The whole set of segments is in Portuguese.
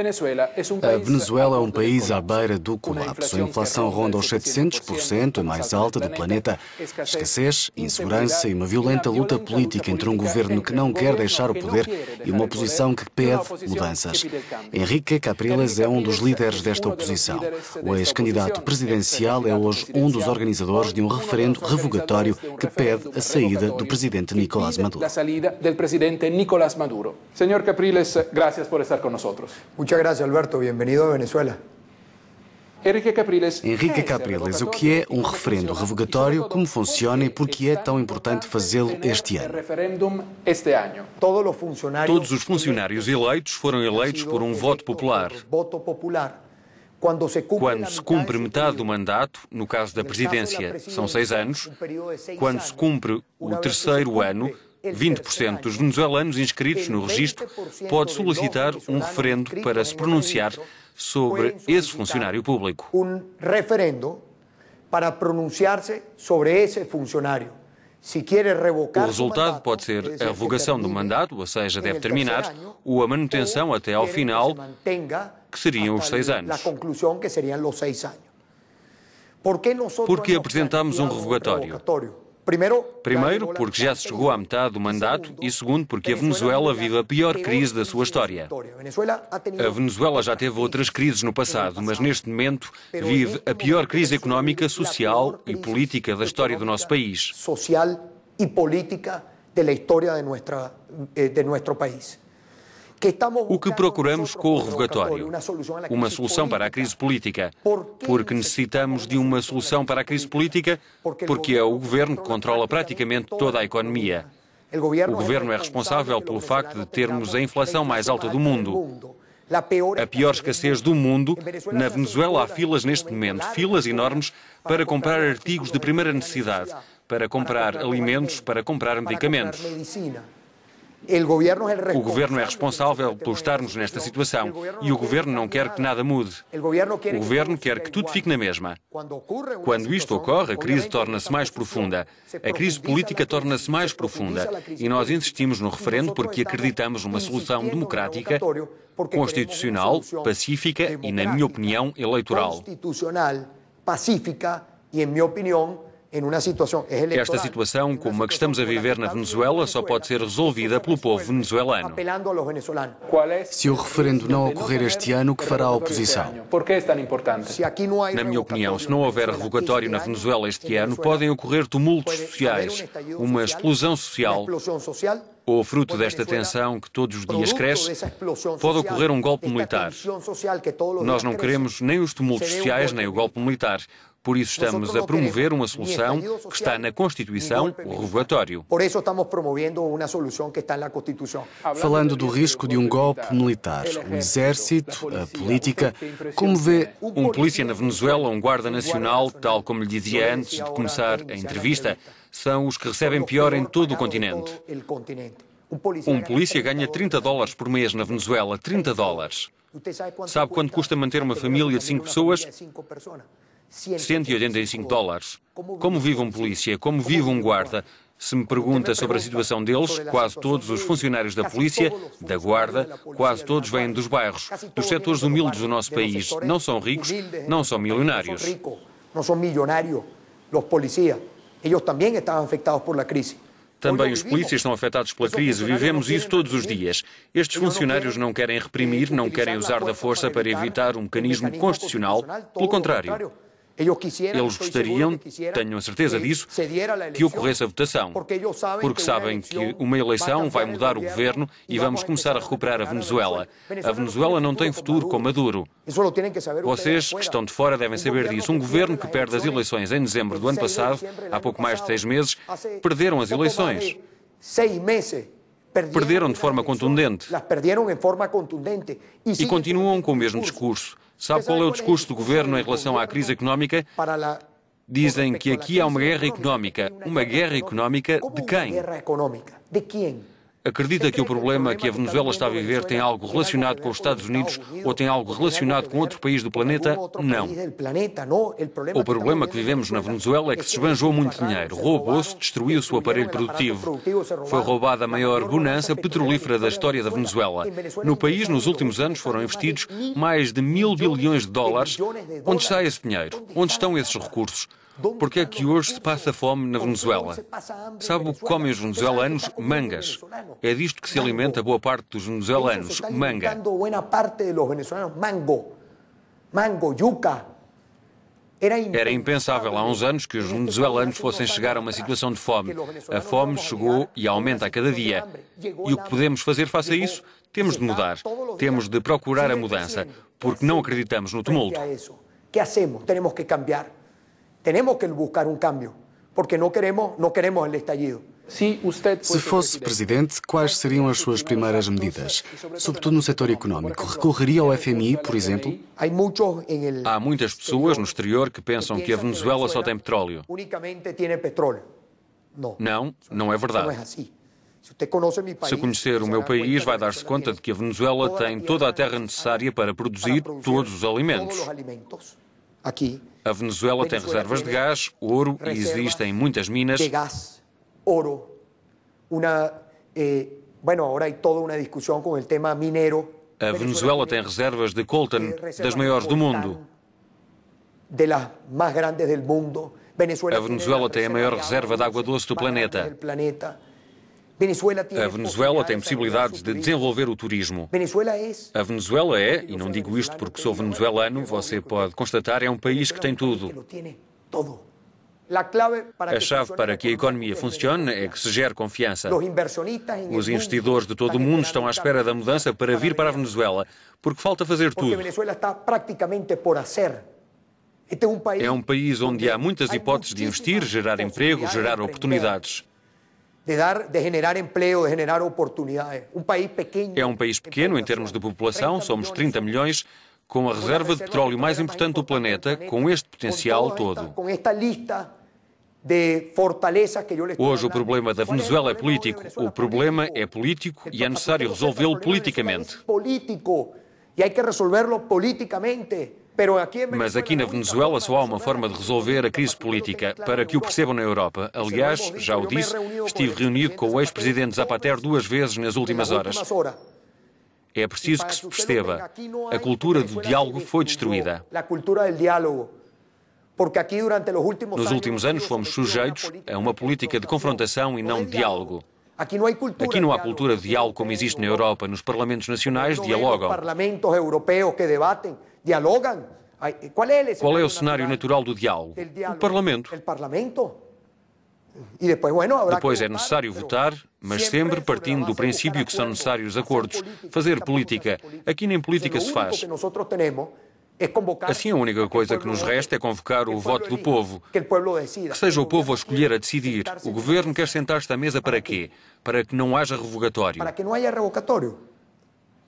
A Venezuela é um país é à beira do colapso. A inflação ronda os 700%, a mais alta do planeta. Escassez, insegurança e uma violenta luta política entre um governo que não quer deixar o poder e uma oposição que pede mudanças. Henrique Capriles é um dos líderes desta oposição. O ex-candidato presidencial é hoje um dos organizadores de um referendo revogatório que pede a saída do presidente Nicolás Maduro. Senhor Capriles, graças por estar conosco. Muchas gracias, Alberto. Bienvenido a Venezuela. Henrique Capriles, o que é, é um referendo revogatório, como funciona e por que é tão importante fazê-lo este ano? Todos os funcionários eleitos foram eleitos por um voto popular. Quando se cumpre metade do mandato, no caso da presidência, são seis anos. Quando se cumpre o terceiro ano, 20% dos venezuelanos inscritos no registro pode solicitar um referendo para se pronunciar sobre esse funcionário público. Um referendo para pronunciar-se sobre esse funcionário. O resultado pode ser a revogação do mandato, ou seja, deve terminar, ou a manutenção até ao final, que seriam os seis anos. Porque apresentámos um revogatório? Primeiro, porque já se chegou à metade do mandato e segundo, porque a Venezuela vive a pior crise da sua história. A Venezuela já teve outras crises no passado, mas neste momento vive a pior crise económica, social e política da história do nosso país. Social e política da história de nosso eh, país. O que procuramos com o revogatório? Uma solução para a crise política. Porque necessitamos de uma solução para a crise política, porque é o governo que controla praticamente toda a economia. O governo é responsável pelo facto de termos a inflação mais alta do mundo. A pior escassez do mundo. Na Venezuela há filas neste momento, filas enormes para comprar artigos de primeira necessidade, para comprar alimentos, para comprar medicamentos. O governo é responsável por estarmos nesta situação e o governo não quer que nada mude. O governo quer que tudo fique na mesma. Quando isto ocorre, a crise torna-se mais profunda. A crise política torna-se mais profunda e nós insistimos no referendo porque acreditamos numa solução democrática, constitucional, pacífica e, na minha opinião, eleitoral. Constitucional, pacífica e, em minha opinião, eleitoral. Esta situação, como a que estamos a viver na Venezuela, só pode ser resolvida pelo povo venezuelano. É se o referendo não ocorrer este ano, que fará a oposição? É na minha opinião, se não houver revocatório na Venezuela este ano, podem ocorrer tumultos sociais, uma explosão social ou fruto desta tensão que todos os dias cresce, pode ocorrer um golpe militar. Nós não queremos nem os tumultos sociais, nem o golpe militar. Por isso estamos a promover uma solução que está na Constituição, o revogatório. Por isso estamos promovendo uma solução que está na Constituição. Falando do risco de um golpe militar, o exército, a política, como vê... Um polícia na Venezuela, um guarda nacional, tal como lhe dizia antes de começar a entrevista, são os que recebem pior em todo o continente. Um polícia ganha 30 dólares por mês na Venezuela, 30 dólares. Sabe quanto custa manter uma família de 5 pessoas? 185 dólares. Como vive um polícia? Como vive um guarda? Se me pergunta sobre a situação deles, quase todos os funcionários da polícia, da guarda, quase todos vêm dos bairros, dos setores humildes do nosso país. Não são ricos, não são milionários. Não são milionários, os Eles também estavam afetados crise. Também os polícias são afetados pela crise, vivemos isso todos os dias. Estes funcionários não querem reprimir, não querem usar da força para evitar um mecanismo constitucional, pelo contrário. Eles gostariam, tenho a certeza disso, que ocorresse a votação, porque sabem que uma eleição vai mudar o governo e vamos começar a recuperar a Venezuela. A Venezuela não tem futuro com Maduro. Vocês que estão de fora devem saber disso. Um governo que perde as eleições em dezembro do ano passado, há pouco mais de seis meses, perderam as eleições. Seis meses. Perderam de forma contundente. E continuam com o mesmo discurso. Sabe qual é o discurso do governo em relação à crise económica? Dizem que aqui há uma guerra económica. Uma guerra económica de quem? Acredita que o problema que a Venezuela está a viver tem algo relacionado com os Estados Unidos ou tem algo relacionado com outro país do planeta? Não. O problema que vivemos na Venezuela é que se esbanjou muito dinheiro, roubou-se, destruiu-se o aparelho produtivo. Foi roubada a maior bonança petrolífera da história da Venezuela. No país, nos últimos anos, foram investidos mais de mil bilhões de dólares. Onde está esse dinheiro? Onde estão esses recursos? Por que é que hoje se passa fome na Venezuela? Sabe o que comem os venezuelanos? Mangas. É disto que se alimenta boa parte dos venezuelanos, manga. Mango, yuca, era impensável há uns anos que os venezuelanos fossem chegar a uma situação de fome. A fome chegou e aumenta a cada dia. E o que podemos fazer face a isso? Temos de mudar. Temos de procurar a mudança, porque não acreditamos no tumulto. O que fazemos? Temos que cambiar. Temos que buscar um cambio, porque não queremos, não queremos o estallido. Se fosse presidente, quais seriam as suas primeiras medidas? Sobretudo no setor econômico. Recorreria ao FMI, por exemplo? Há muitas pessoas no exterior que pensam que a Venezuela só tem petróleo. Não, não é verdade. Se conhecer o meu país, vai dar-se conta de que a Venezuela tem toda a terra necessária para produzir todos os alimentos. Aqui. A Venezuela tem reservas de gás, ouro e existem muitas minas. De gás, ouro, uma. Eh, bueno, agora há toda uma discussão com o tema minero. A Venezuela tem reservas de coltan, das maiores do mundo. De las más grandes del mundo. Venezuela. A Venezuela tem a maior reserva de água doce do planeta. A Venezuela tem possibilidades de desenvolver o turismo. É a Venezuela é, e não digo é isto porque sou é venezuelano, você pode constatar, é um país que tem tudo. A chave para que a economia funcione é que se gere confiança. Os investidores de todo o mundo estão à espera da mudança para vir para a Venezuela, porque falta fazer tudo. É um país onde há muitas hipóteses de investir, gerar emprego, gerar oportunidades de, dar, de generar emprego, de generar oportunidades. Um país pequeno. É um país pequeno em termos de população, somos 30 milhões, com a reserva de petróleo mais importante do planeta, com este potencial todo. Com esta lista de que eu lhe Hoje o problema da Venezuela é político, o problema é político e é necessário resolvê-lo politicamente. Político e há que resolvê-lo politicamente. Mas aqui na Venezuela só há uma forma de resolver a crise política, para que o percebam na Europa. Aliás, já o disse, estive reunido com o ex-presidente Zapatero duas vezes nas últimas horas. É preciso que se perceba. A cultura do diálogo foi destruída. Nos últimos anos fomos sujeitos a uma política de confrontação e não de diálogo. Aqui não há cultura de diálogo como existe na Europa. Nos parlamentos nacionais dialogam dialogam. É qual é o cenário natural do diálogo? O Parlamento. Depois é necessário votar, mas sempre partindo do princípio que são necessários acordos. Fazer política. Aqui nem política se faz. Assim, a única coisa que nos resta é convocar o voto do povo. Que seja o povo a escolher, a decidir. O governo quer sentar-se à mesa para quê? Para que não haja revogatório. Para que não haja revogatório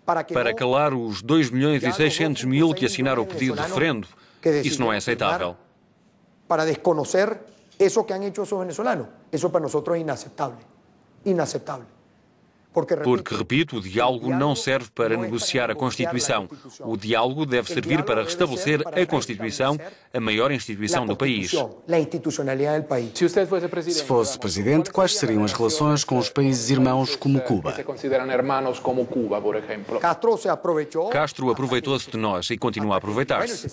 para calar os 2 milhões e 600 mil que assinaram o pedido de referendo. Isso não é aceitável. Para desconocer isso que han hecho esos venezolanos, isso para nós é inaceitável. Inaceitável. Porque, repito, o diálogo não serve para é negociar a Constituição. O diálogo deve servir para restabelecer a Constituição, a maior instituição do país. Se fosse presidente, quais seriam as relações com os países irmãos como Cuba? Castro aproveitou-se de nós e continua a aproveitar-se.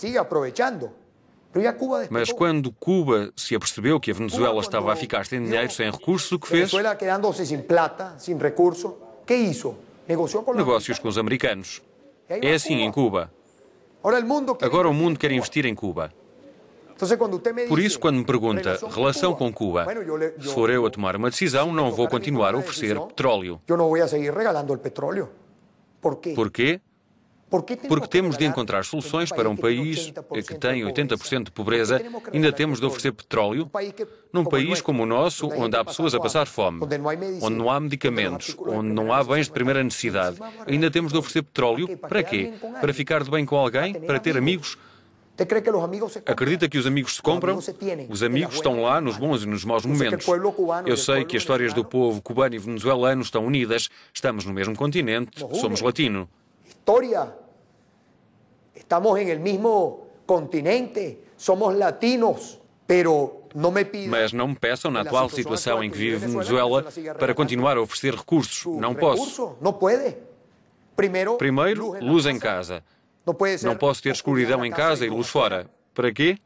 Mas tipo- quando Cuba se apercebeu que a Venezuela estava a ficar sem dinheiro, sem recursos, o que fez? Venezuela quedando-se sem plata, sem recurso, que isso? Negócios com os americanos. É assim em Cuba. Agora o mundo quer investir em Cuba. Por isso, quando me pergunta relação com Cuba, se for eu a tomar uma decisão, não vou continuar a oferecer petróleo. Porque? Porque temos de encontrar soluções para um país que tem 80% de pobreza, ainda temos de oferecer petróleo num país é como o nosso, onde há pessoas a passar fome, onde não há medicamentos, onde não há bens de primeira necessidade. Ainda temos de oferecer petróleo para quê? Para ficar de bem com alguém? Para ter amigos? Acredita que os amigos se compram? Os amigos estão lá nos bons e nos maus momentos. Eu sei que as histórias do povo cubano e venezuelano estão unidas, estamos no mesmo continente, somos latino historia. Estamos en el mismo continente, somos latinos, pero Mas não me peçam, na atual situação em que vive Venezuela, para continuar a oferecer recursos. Não posso. Primeiro, luz em casa. Não posso ter escuridão em casa e luz fora. Para quê?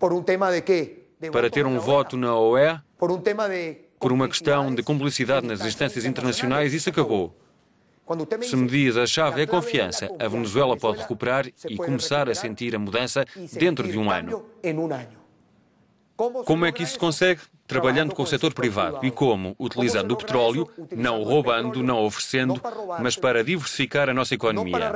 Para ter um voto na OE? Por uma questão de cumplicidade nas instâncias internacionais, isso acabou. Se me diz a chave é confiança, a Venezuela pode recuperar e começar a sentir a mudança dentro de um ano. Como é que isso se consegue? Trabalhando com o setor privado. E como? Utilizando o petróleo, não roubando, não oferecendo, mas para diversificar a nossa economia.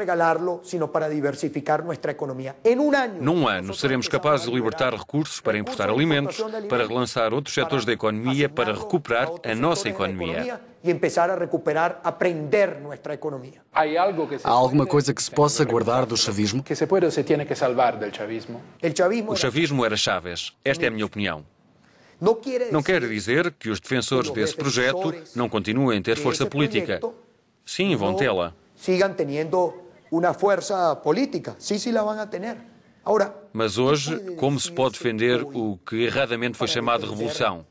Num ano, seremos capazes de libertar recursos para importar alimentos, para relançar outros setores da economia, para recuperar a nossa economia e começar a recuperar, aprender nossa economia. Há alguma coisa que se possa guardar do chavismo? Que se pode ou se tem que salvar do chavismo? O chavismo era Chávez. Esta é a minha opinião. Não quer dizer que os defensores desse projeto não continuem a ter força política. Sim, vão tê-la. Sigam tendo uma força política. Sim, sim, la van a ter. Agora, Mas hoje, como se pode defender o que erradamente foi chamado revolução?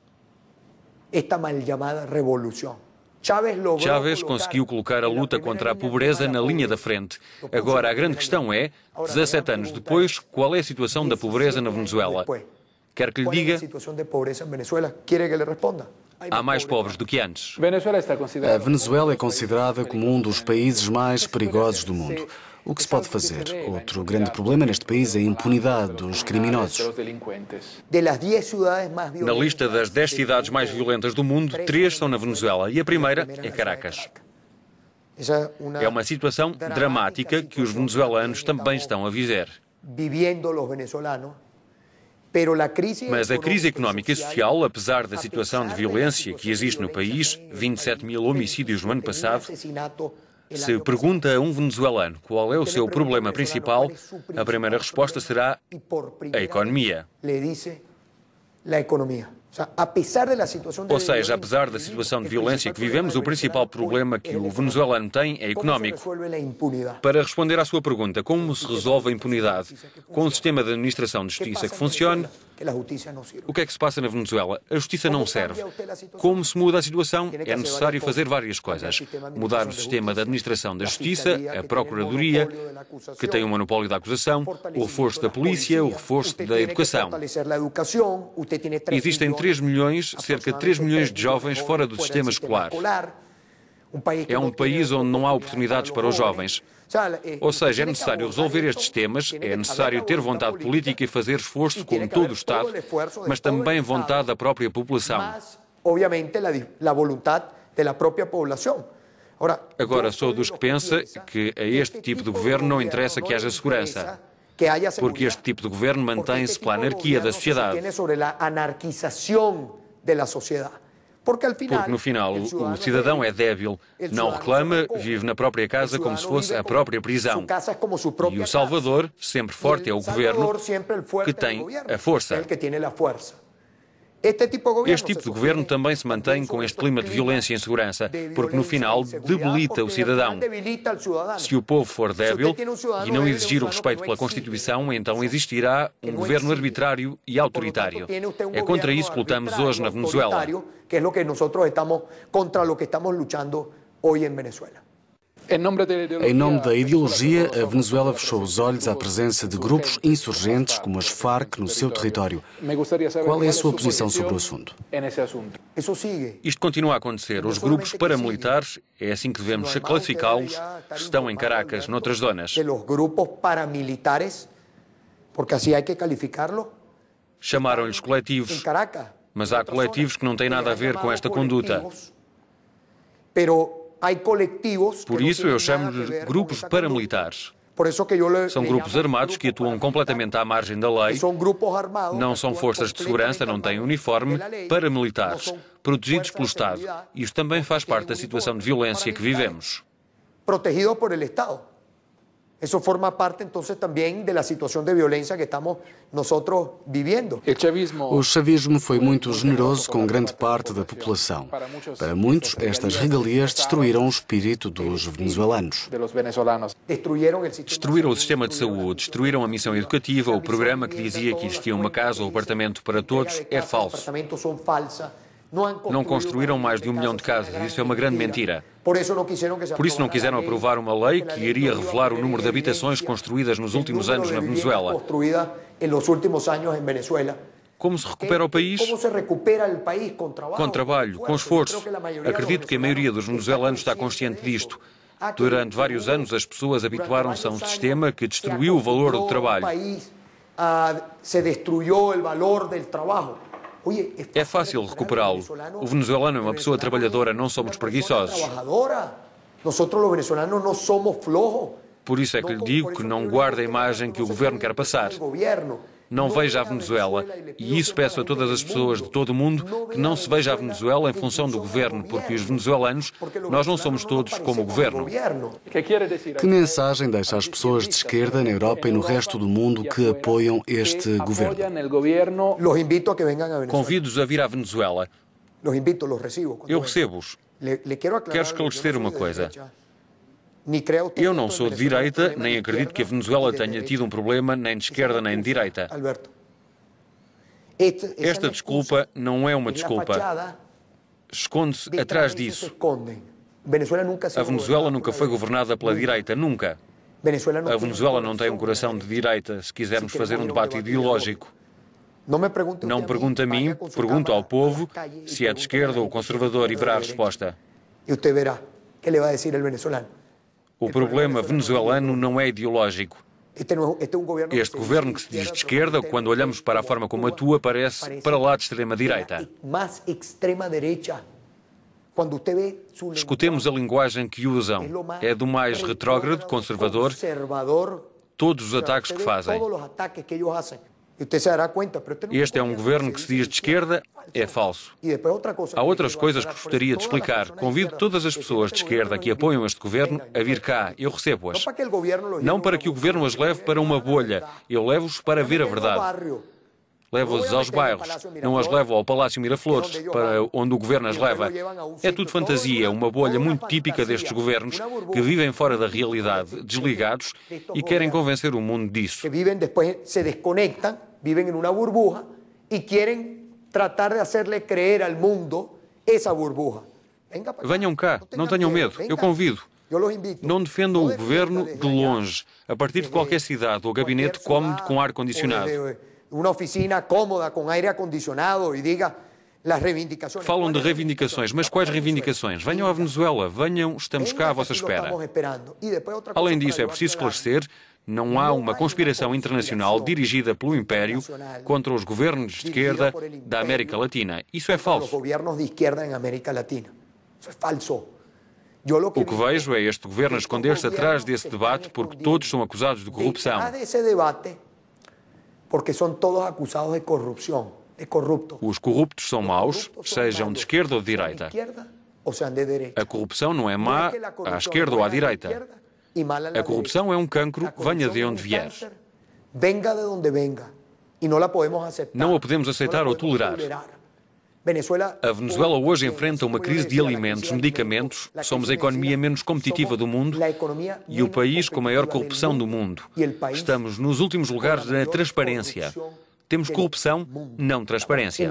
Esta mal chamada revolução. Chávez conseguiu colocar a luta contra a pobreza na linha da frente. Agora, a grande questão é, 17 anos depois, qual é a situação da pobreza na Venezuela? Quer que lhe diga? Há mais pobres do que antes. A Venezuela é considerada como um dos países mais perigosos do mundo. O que se pode fazer? Outro grande problema neste país é a impunidade dos criminosos. Na lista das 10 cidades mais violentas do mundo, três são na Venezuela e a primeira é, é Caracas. É uma situação dramática que os venezuelanos também estão a viver. Mas a crise económica e social, apesar da situação de violência que existe no país, 27 mil homicídios no ano passado, se pergunta a um venezuelano qual é o seu problema principal, é a primeira resposta será a economia. Ou seja, apesar da situação de violência que vivemos, o principal problema que o venezuelano tem é económico. Para responder à sua pergunta, como se resolve a impunidade? Com um sistema de administração de justiça que funcione, o que é que se passa na Venezuela? A justiça não serve. Como se muda a situação? É necessário fazer várias coisas. Mudar o sistema da administração da justiça, a procuradoria, que tem o monopólio da acusação, o reforço da polícia, o reforço da educação. Existem 3 milhões, cerca de 3 milhões de jovens fora do sistema escolar. É um país onde não há oportunidades para os jovens. É Ou seja, é necessário resolver estes temas, é necessário ter vontade política e fazer esforço, como todo o Estado, mas também vontade da própria população. Obviamente, a vontade da própria população. Agora, sou dos que pensa que a tipo tipo este tipo de governo não interessa que haja segurança, porque este tipo de governo mantém-se pela anarquia da sociedade. Porque, no final o cidadão é débil, não reclama, vive na própria casa como se fosse a própria prisão. E o Salvador, sempre forte, é o governo que tem a força. Este tipo de tipo governo também se mantém com este clima de violência e insegurança, porque no final debilita o cidadão. Se o povo for débil e não exigir o respeito pela Constituição, então existirá um governo arbitrário e autoritário. É contra isso que lutamos hoje na Venezuela. Que é o que nós estamos contra o que estamos lutando hoje em Venezuela. Em nome da ideologia, a Venezuela fechou os olhos à presença de grupos insurgentes como as Farc no seu território. Qual é a sua posição sobre o assunto? Isto continua a acontecer. Os grupos paramilitares, é assim que devemos classificá-los, estão em Caracas, noutras zonas. Os grupos paramilitares, porque assim há que los Chamaram-lhes coletivos, mas há coletivos que não têm nada a ver com esta conduta. Mas por isso eu chamo-lhes grupos paramilitares. São grupos armados que atuam completamente à margem da lei. Não são forças de segurança, não têm uniforme, paramilitares, protegidos pelo Estado. Isto também faz parte da situação de violência que vivemos. Protegidos por el Estado. Eso forma parte entonces también de la situación de violencia que estamos nosotros viviendo. O chavismo foi muito generoso com grande parte da população. Para muitos, estas regalias destruíram o espírito dos venezuelanos. Destruíram o sistema de saúde, destruíram a missão educativa, o programa que dizia que existia uma casa ou apartamento para todos é falso não construíram mais de um milhão de casas. Isso é uma grande mentira. Por isso não quiseram aprovar uma lei que iria revelar o número de habitações construídas nos últimos anos na Venezuela. Como se recupera o país? Com trabalho, com esforço. Acredito que a maioria dos venezuelanos está consciente disto. Durante vários anos, as pessoas habituaram-se a um sistema que destruiu o valor do trabalho. Se destruiu o valor do trabalho. É fácil recuperá-lo. O venezuelano é uma pessoa trabalhadora, não somos preguiçosos. Por isso é que lhe digo que não guarda a imagem que o governo quer passar não veja a Venezuela. E isso peço a todas as pessoas de todo o mundo que não se veja a Venezuela em função do governo, porque os venezuelanos, nós não somos todos como o governo. Que mensagem deixa às pessoas de esquerda na Europa e no resto do mundo que apoiam este governo? Convido-os a vir à Venezuela. Eu recebo-os. Quero esclarecer uma coisa. Eu não sou de direita, nem acredito que a Venezuela tenha tido um problema nem de é esquerda nem de direita. Esta é desculpa não é uma desculpa. Esconde-se atrás disso. A Venezuela nunca foi governada pela direita, nunca. A Venezuela não tem um coração de direita, se quisermos fazer um debate ideológico. Não me pergunte a mim, pergunto ao povo se é de esquerda ou conservador e verá a resposta. E você verá que lhe vai dizer o venezuelano. O é problema venezuelano não é ideológico. Este governo que se diz de esquerda, quando olhamos para a forma como atua, parece para lá de extrema-direita. É Escutemos a linguagem que usam. É do mais retrógrado, conservador, todos os ataques que fazem. Este é um governo que se diz de esquerda, é falso. Há outras coisas que gostaria de explicar. Convido todas as pessoas de esquerda que apoiam este governo a vir cá. Eu recebo-as. Não para que o governo as leve para uma bolha. Eu levo-os para ver a verdade leva-os é aos bairros, não as leva ao Palácio Miraflores, para onde o governo as leva. É tudo fantasia, uma bolha muito típica destes governos que vivem fora da realidade, desligados e querem convencer o mundo disso. Vivem depois se desconectam, vivem em uma burbuja e querem tratar de fazer-lhe crer ao mundo essa burbuja. Venham cá, não tenham medo, eu convido. Não defendam o governo de longe, a partir de qualquer cidade ou gabinete cômodo com ar-condicionado uma oficina cômoda com aire acondicionado e diga as reivindicações. Falam de reivindicações, mas quais reivindicações? Venham à Venezuela, venham, estamos cá à vossa espera. Além disso, é preciso esclarecer: não há uma conspiração internacional dirigida pelo Império contra os governos de esquerda da América Latina. Isso é falso. O que vejo é este governo esconder-se atrás desse debate porque todos são acusados de corrupção porque são todos acusados de corrupção, de corruptos. Os corruptos são maus, sejam de esquerda ou de direita. A corrupção não é, é, é má à esquerda ou à direita. A corrupção é um cancro, venha de onde vier. Venga de onde venga. E não a podemos aceitar. Não a podemos aceitar ou tolerar. A Venezuela hoje enfrenta uma crise de alimentos, medicamentos, somos a economia menos competitiva do mundo e o país com maior corrupção do mundo. Estamos nos últimos lugares na transparência. Temos corrupção, não transparência.